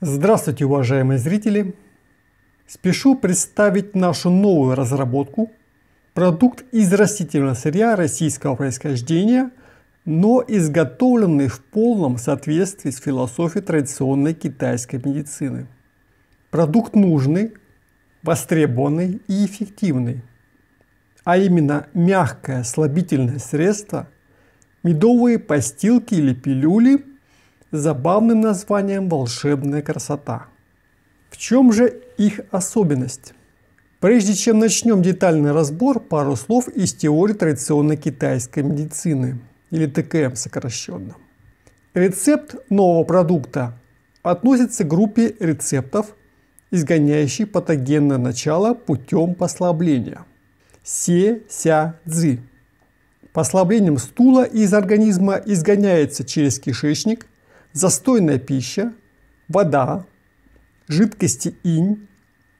Здравствуйте, уважаемые зрители! Спешу представить нашу новую разработку – продукт из растительного сырья российского происхождения, но изготовленный в полном соответствии с философией традиционной китайской медицины. Продукт нужный, востребованный и эффективный, а именно мягкое слабительное средство – медовые постилки или пилюли – с забавным названием «Волшебная красота». В чем же их особенность? Прежде чем начнем детальный разбор, пару слов из теории традиционной китайской медицины, или ТКМ сокращенно. Рецепт нового продукта относится к группе рецептов, изгоняющих патогенное начало путем послабления. Се, ся, цзи. Послаблением стула из организма изгоняется через кишечник – застойная пища, вода, жидкости инь,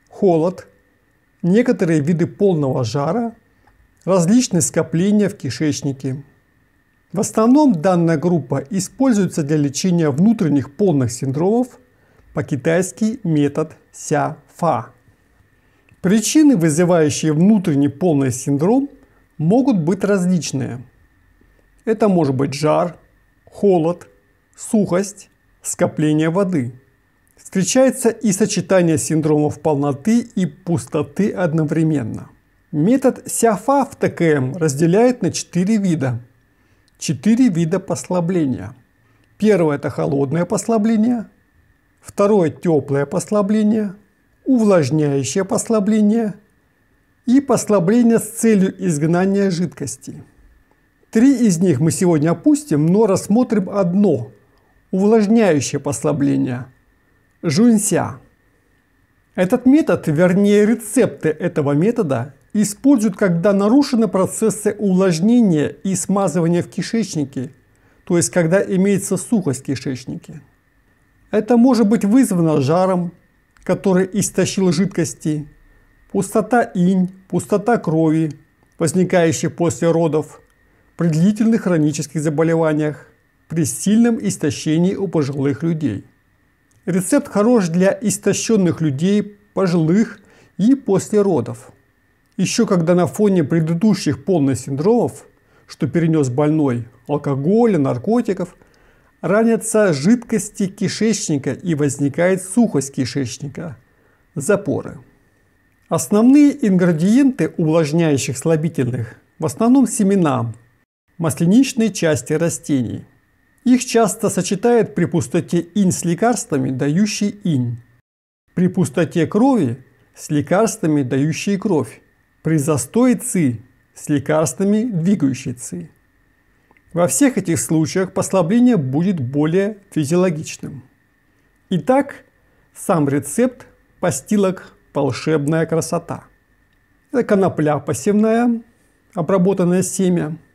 холод, некоторые виды полного жара, различные скопления в кишечнике. В основном данная группа используется для лечения внутренних полных синдромов по-китайски метод ся-фа. Причины, вызывающие внутренний полный синдром, могут быть различные. Это может быть жар, холод, сухость, скопление воды. Встречается и сочетание синдромов полноты и пустоты одновременно. Метод Сяфа в ТКМ разделяет на 4 вида. 4 вида послабления. Первое – это холодное послабление. Второе – теплое послабление. Увлажняющее послабление. И послабление с целью изгнания жидкости. Три из них мы сегодня опустим, но рассмотрим одно Увлажняющее послабление. Жунься. Этот метод, вернее рецепты этого метода, используют, когда нарушены процессы увлажнения и смазывания в кишечнике, то есть когда имеется сухость в кишечнике. Это может быть вызвано жаром, который истощил жидкости, пустота инь, пустота крови, возникающая после родов, при длительных хронических заболеваниях, при сильном истощении у пожилых людей. Рецепт хорош для истощенных людей, пожилых и после родов. Еще когда на фоне предыдущих полных синдромов, что перенес больной, алкоголя, наркотиков, ранятся жидкости кишечника и возникает сухость кишечника, запоры. Основные ингредиенты увлажняющих слабительных в основном семена, масляничной части растений – их часто сочетают при пустоте инь с лекарствами, дающие инь, при пустоте крови с лекарствами, дающие кровь, при застое ци с лекарствами, двигающие ци. Во всех этих случаях послабление будет более физиологичным. Итак, сам рецепт постилок «Волшебная красота». Это конопля посевная, обработанное семя –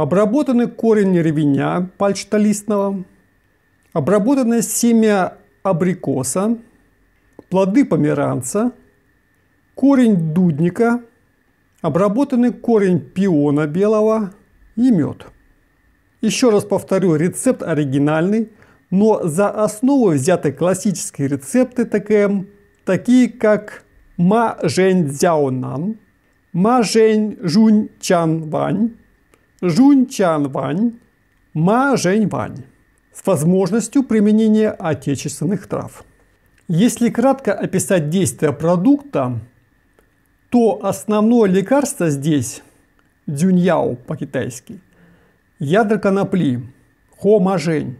Обработаны корень ревеня пальчатолистного, обработано семя абрикоса, плоды померанца, корень дудника, обработанный корень пиона белого и мед. Еще раз повторю, рецепт оригинальный, но за основу взяты классические рецепты ТКМ, такие как Ма Жэнь Дзяо Нан, Ма Жэнь Жунь Чан Вань, жунчанвань, маженьвань с возможностью применения отечественных трав. Если кратко описать действие продукта, то основное лекарство здесь – дюньяо по-китайски, ядра конопли, хомажень.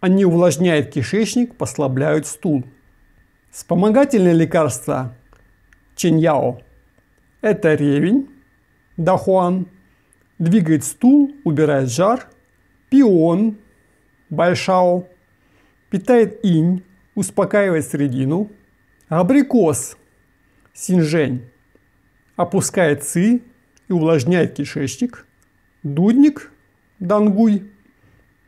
Они увлажняют кишечник, послабляют стул. Вспомогательное лекарство – чиньяо – это ревень, дахуан – двигает стул, убирает жар, пион, большао, питает инь, успокаивает середину, абрикос, синжень, опускает ци и увлажняет кишечник, дудник, дангуй,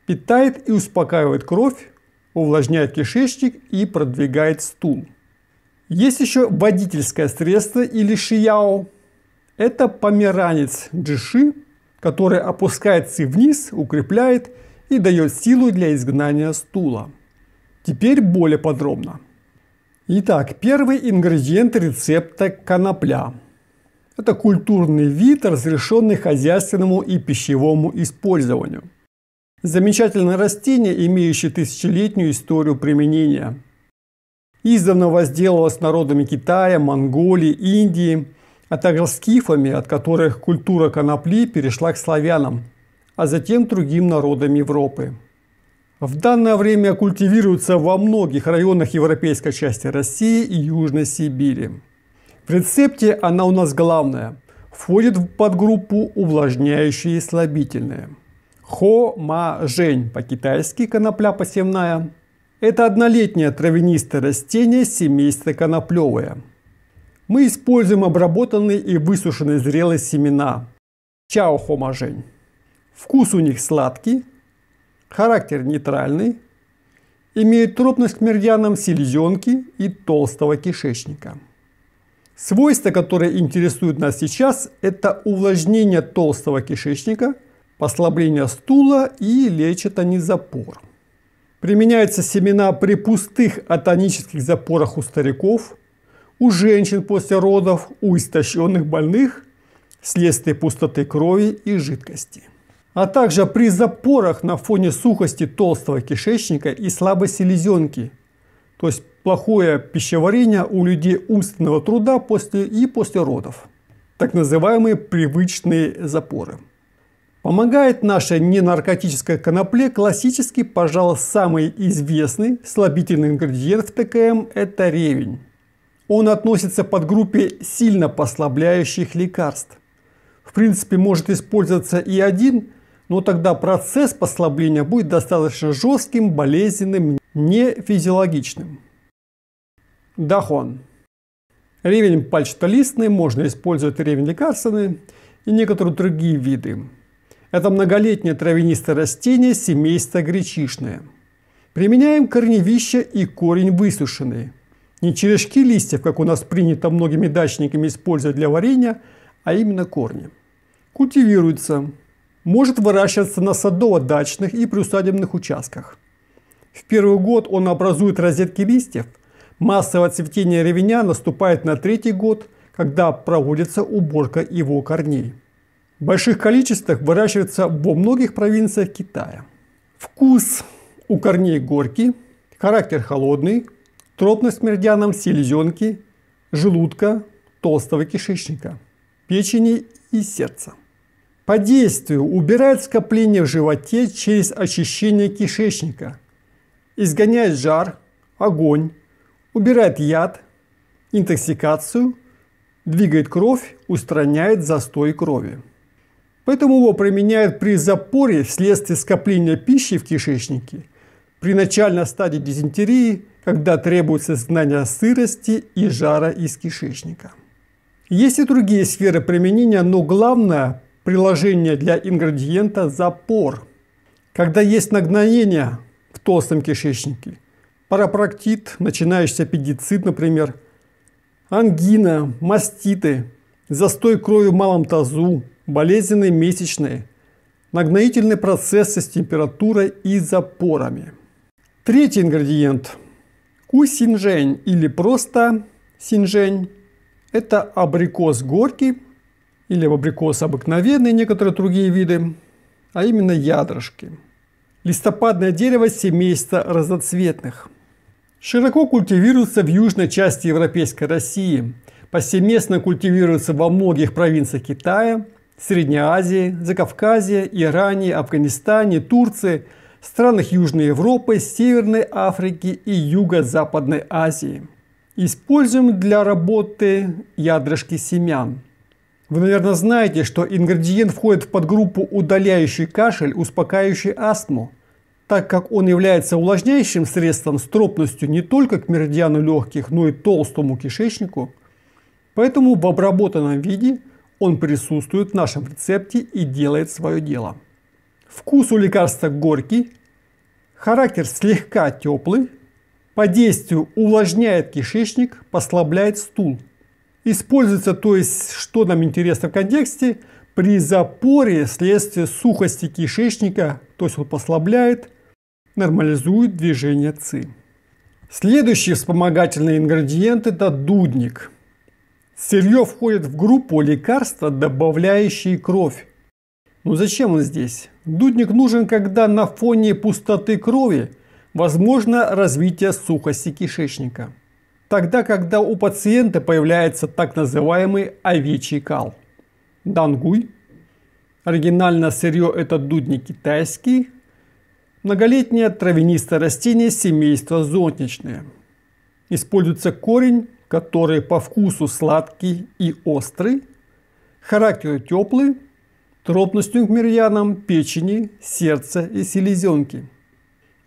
питает и успокаивает кровь, увлажняет кишечник и продвигает стул. Есть еще водительское средство или шияо. Это померанец джиши которое опускается вниз, укрепляет и дает силу для изгнания стула. Теперь более подробно. Итак, первый ингредиент рецепта – конопля. Это культурный вид, разрешенный хозяйственному и пищевому использованию. Замечательное растение, имеющее тысячелетнюю историю применения. Издавна возделывалось народами Китая, Монголии, Индии – а также скифами, от которых культура конопли перешла к славянам, а затем другим народам Европы. В данное время культивируется во многих районах европейской части России и Южной Сибири. В рецепте она у нас главная. Входит в подгруппу увлажняющие и слабительные. Хо-ма-жень, по-китайски конопля посевная. Это однолетнее травянистое растение семейства коноплевое. Мы используем обработанные и высушенные зрелые семена. Чао хомажень. Вкус у них сладкий, характер нейтральный, имеют тропность к меридианам селезенки и толстого кишечника. Свойства, которые интересуют нас сейчас, это увлажнение толстого кишечника, послабление стула и лечат они запор. Применяются семена при пустых атонических запорах у стариков – у женщин после родов, у истощенных больных следствие пустоты крови и жидкости. А также при запорах на фоне сухости толстого кишечника и слабой селезенки, то есть плохое пищеварение у людей умственного труда после и после родов, так называемые привычные запоры. Помогает нашей ненаркотической конопле классический, пожалуй, самый известный слабительный ингредиент в ТКМ – это ревень. Он относится под группе сильно послабляющих лекарств. В принципе, может использоваться и один, но тогда процесс послабления будет достаточно жестким, болезненным, не физиологичным. Дахон. Ревень пальчатолистный, можно использовать ревень лекарственный и некоторые другие виды. Это многолетнее травянистое растение семейства гречишное. Применяем корневище и корень высушенный. Не черешки листьев, как у нас принято многими дачниками использовать для варенья, а именно корни. Культивируется. Может выращиваться на садово-дачных и приусадебных участках. В первый год он образует розетки листьев. Массовое цветение ревеня наступает на третий год, когда проводится уборка его корней. В больших количествах выращивается во многих провинциях Китая. Вкус у корней горький, характер холодный, Тропность меридианам селезенки, желудка, толстого кишечника, печени и сердца. По действию убирает скопление в животе через очищение кишечника, изгоняет жар, огонь, убирает яд, интоксикацию, двигает кровь, устраняет застой крови. Поэтому его применяют при запоре вследствие скопления пищи в кишечнике – при начальной стадии дизентерии, когда требуется изгнание сырости и жара из кишечника. Есть и другие сферы применения, но главное – приложение для ингредиента запор. Когда есть нагноение в толстом кишечнике, парапроктит, начинающийся аппендицит, например, ангина, маститы, застой крови в малом тазу, болезненные месячные, нагноительные процессы с температурой и запорами – Третий ингредиент – ку синжень или просто синжень. Это абрикос горький или абрикос обыкновенный, некоторые другие виды, а именно ядрышки. Листопадное дерево семейства разноцветных. Широко культивируется в южной части Европейской России. Повсеместно культивируется во многих провинциях Китая, Средней Азии, Закавказье, Иране, Афганистане, Турции – странах Южной Европы, Северной Африки и Юго-Западной Азии. Используем для работы ядрышки семян. Вы, наверное, знаете, что ингредиент входит в подгруппу удаляющий кашель, успокаивающий астму, так как он является увлажняющим средством с тропностью не только к меридиану легких, но и толстому кишечнику. Поэтому в обработанном виде он присутствует в нашем рецепте и делает свое дело. Вкус у лекарства горький, характер слегка теплый, по действию увлажняет кишечник, послабляет стул. Используется, то есть, что нам интересно в контексте, при запоре вследствие сухости кишечника, то есть он послабляет, нормализует движение ЦИ. Следующие вспомогательные ингредиенты – это дудник. Сырье входит в группу лекарства, добавляющие кровь. Ну зачем он здесь? Дудник нужен, когда на фоне пустоты крови возможно развитие сухости кишечника. Тогда, когда у пациента появляется так называемый овечий кал. Дангуй. Оригинальное сырье – это дудник китайский. Многолетнее травянистое растение семейства зонтичное. Используется корень, который по вкусу сладкий и острый, характер теплый, тропностью к меридианам печени, сердца и селезенки.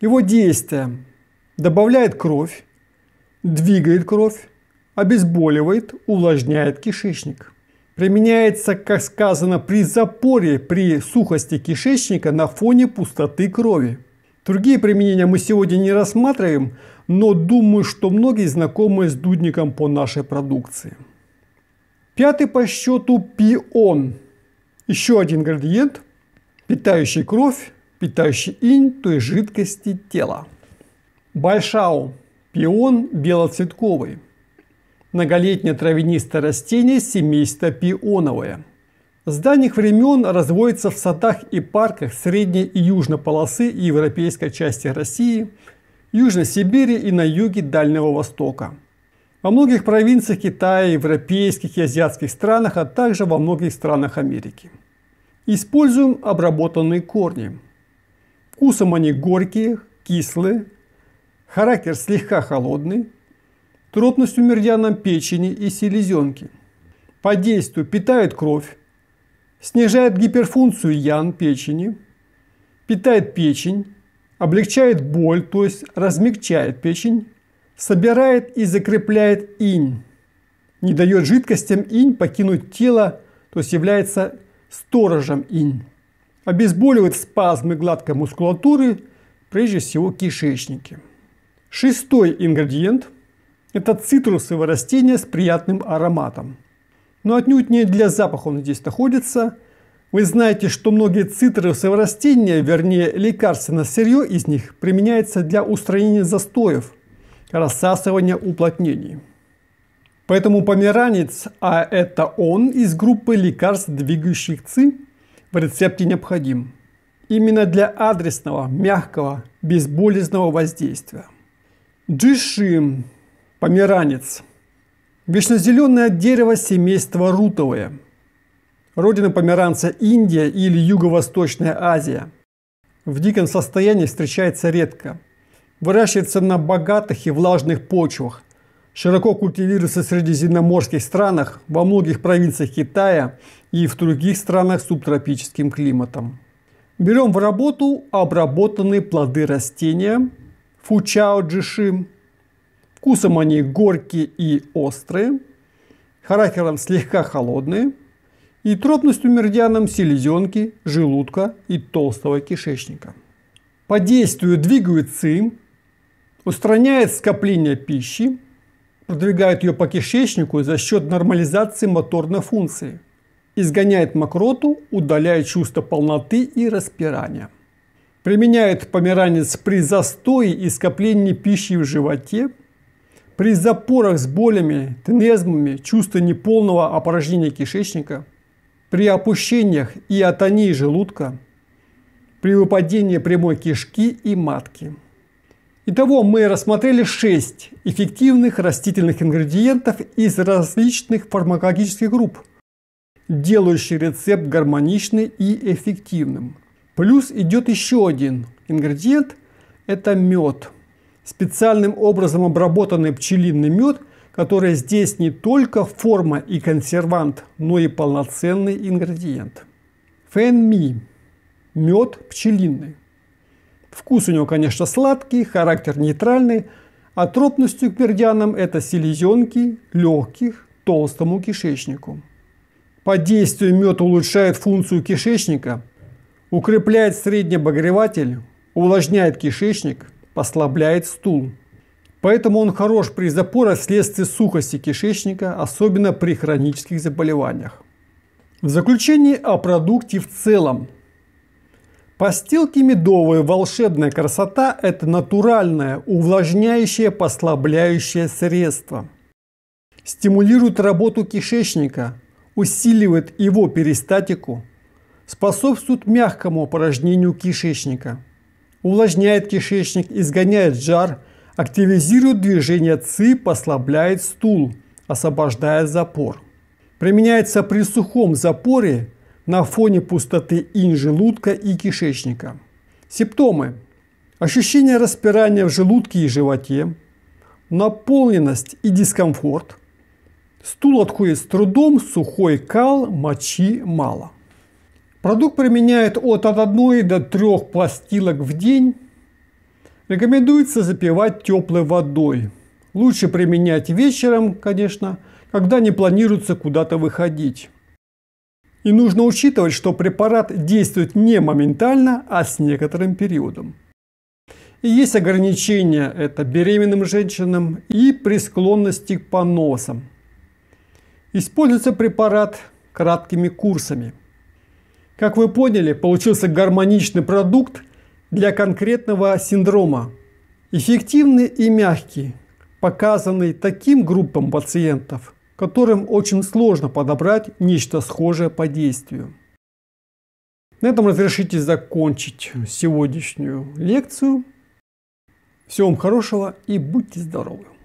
Его действие добавляет кровь, двигает кровь, обезболивает, увлажняет кишечник. Применяется, как сказано, при запоре, при сухости кишечника на фоне пустоты крови. Другие применения мы сегодня не рассматриваем, но думаю, что многие знакомы с дудником по нашей продукции. Пятый по счету пион – еще один градиент, питающий кровь, питающий инь, то есть жидкости тела. Большау – пион белоцветковый. Многолетнее травянистое растение семейства пионовое. С давних времен разводится в садах и парках средней и южной полосы и европейской части России, Южной Сибири и на юге Дальнего Востока – во многих провинциях Китая, европейских и азиатских странах, а также во многих странах Америки. Используем обработанные корни. Вкусом они горькие, кислые, характер слегка холодный, у меридианом печени и селезенки. По действию питает кровь, снижает гиперфункцию ян печени, питает печень, облегчает боль, то есть размягчает печень, собирает и закрепляет инь, не дает жидкостям инь покинуть тело, то есть является сторожем инь, обезболивает спазмы гладкой мускулатуры, прежде всего кишечники. Шестой ингредиент – это цитрусовое растение с приятным ароматом. Но отнюдь не для запаха он здесь находится. Вы знаете, что многие цитрусовые растения, вернее лекарственное сырье из них, применяется для устранения застоев – рассасывания уплотнений. Поэтому померанец, а это он из группы лекарств, двигающих ЦИ, в рецепте необходим. Именно для адресного, мягкого, безболезненного воздействия. Джиши, померанец. Вечнозеленое дерево семейства рутовое. Родина померанца Индия или Юго-Восточная Азия. В диком состоянии встречается редко – выращивается на богатых и влажных почвах, широко культивируется в средиземноморских странах, во многих провинциях Китая и в других странах с субтропическим климатом. Берем в работу обработанные плоды растения фучао джиши. Вкусом они горькие и острые, характером слегка холодные и тропностью меридианом селезенки, желудка и толстого кишечника. По действию двигают цим устраняет скопление пищи, продвигает ее по кишечнику за счет нормализации моторной функции, изгоняет мокроту, удаляет чувство полноты и распирания. Применяет померанец при застое и скоплении пищи в животе, при запорах с болями, тенезмами, чувстве неполного опорожнения кишечника, при опущениях и атонии желудка, при выпадении прямой кишки и матки. Итого мы рассмотрели 6 эффективных растительных ингредиентов из различных фармакологических групп, делающих рецепт гармоничным и эффективным. Плюс идет еще один ингредиент – это мед. Специальным образом обработанный пчелиный мед, который здесь не только форма и консервант, но и полноценный ингредиент. Фэнми – мед пчелиный. Вкус у него, конечно, сладкий, характер нейтральный, а тропностью к пердянам это селезенки легких толстому кишечнику. По действию мед улучшает функцию кишечника, укрепляет среднебогреватель, увлажняет кишечник, послабляет стул. Поэтому он хорош при запорах вследствие сухости кишечника, особенно при хронических заболеваниях. В заключение о продукте в целом – Постилки медовые, волшебная красота – это натуральное, увлажняющее, послабляющее средство. Стимулирует работу кишечника, усиливает его перистатику, способствует мягкому опорожнению кишечника, увлажняет кишечник, изгоняет жар, активизирует движение ЦИ, послабляет стул, освобождая запор. Применяется при сухом запоре на фоне пустоты инжелудка и кишечника. Симптомы. Ощущение распирания в желудке и животе, наполненность и дискомфорт. Стул отходит с трудом, сухой кал, мочи мало. Продукт применяет от 1 до 3 пластилок в день. Рекомендуется запивать теплой водой. Лучше применять вечером, конечно, когда не планируется куда-то выходить. И нужно учитывать, что препарат действует не моментально, а с некоторым периодом. И есть ограничения, это беременным женщинам и при склонности к поносам. Используется препарат краткими курсами. Как вы поняли, получился гармоничный продукт для конкретного синдрома. Эффективный и мягкий, показанный таким группам пациентов – которым очень сложно подобрать нечто схожее по действию. На этом разрешите закончить сегодняшнюю лекцию. Всего вам хорошего и будьте здоровы!